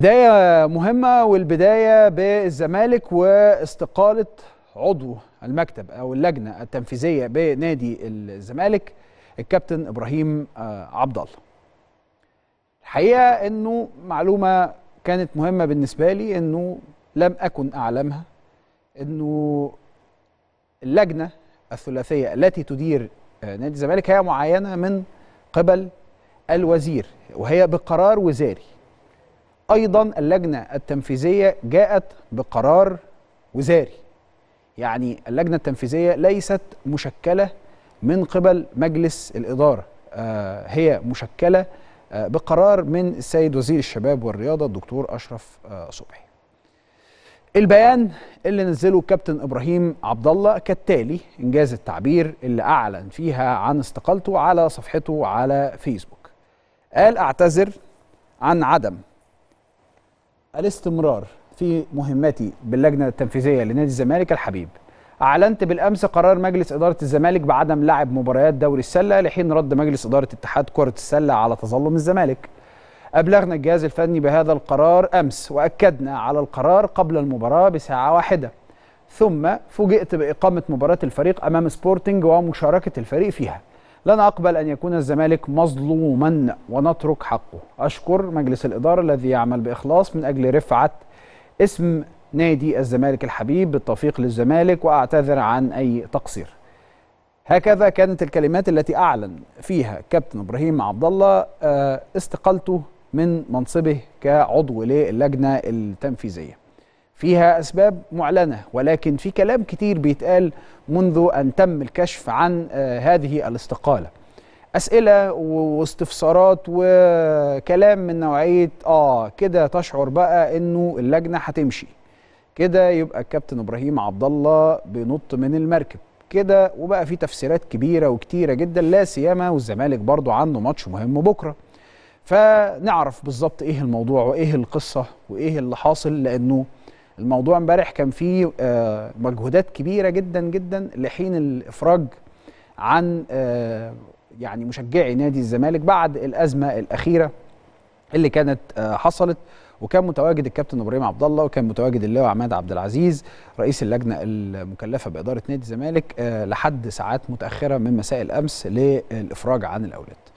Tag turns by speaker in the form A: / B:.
A: بداية مهمة والبداية بالزمالك واستقالة عضو المكتب أو اللجنة التنفيذية بنادي الزمالك الكابتن إبراهيم آه، عبد الله. الحقيقة إنه معلومة كانت مهمة بالنسبة لي إنه لم أكن أعلمها إنه اللجنة الثلاثية التي تدير آه، نادي الزمالك هي معينة من قبل الوزير وهي بقرار وزاري. ايضا اللجنه التنفيذيه جاءت بقرار وزاري يعني اللجنه التنفيذيه ليست مشكله من قبل مجلس الاداره آه، هي مشكله آه، بقرار من السيد وزير الشباب والرياضه الدكتور اشرف آه، صبحي البيان اللي نزله كابتن ابراهيم عبد الله كالتالي انجاز التعبير اللي اعلن فيها عن استقالته على صفحته على فيسبوك قال اعتذر عن عدم الاستمرار في مهمتي باللجنه التنفيذيه لنادي الزمالك الحبيب اعلنت بالامس قرار مجلس اداره الزمالك بعدم لعب مباريات دوري السله لحين رد مجلس اداره اتحاد كره السله على تظلم الزمالك ابلغنا الجهاز الفني بهذا القرار امس واكدنا على القرار قبل المباراه بساعه واحده ثم فوجئت باقامه مباراه الفريق امام سبورتنج ومشاركه الفريق فيها لن أقبل أن يكون الزمالك مظلوما ونترك حقه أشكر مجلس الإدارة الذي يعمل بإخلاص من أجل رفعة اسم نادي الزمالك الحبيب بالتوفيق للزمالك وأعتذر عن أي تقصير هكذا كانت الكلمات التي أعلن فيها كابتن إبراهيم عبد الله استقالته آه، من منصبه كعضو للجنة التنفيذية فيها أسباب معلنة ولكن في كلام كتير بيتقال منذ أن تم الكشف عن آه، هذه الاستقالة أسئلة واستفسارات وكلام من نوعية آه كده تشعر بقى إنه اللجنة هتمشي كده يبقى الكابتن إبراهيم عبد الله بينط من المركب كده وبقى في تفسيرات كبيرة وكتيرة جدا لا سيما والزمالك برضو عنده ماتش مهم بكرة فنعرف بالظبط إيه الموضوع وإيه القصة وإيه اللي حاصل لأنه الموضوع امبارح كان فيه آه، مجهودات كبيره جدا جدا لحين الافراج عن آه، يعني مشجعي نادي الزمالك بعد الازمه الاخيره اللي كانت آه، حصلت وكان متواجد الكابتن ابراهيم عبد الله وكان متواجد اللواء عماد عبد العزيز رئيس اللجنه المكلفه باداره نادي الزمالك لحد ساعات متاخره من مساء الامس للافراج عن الاولاد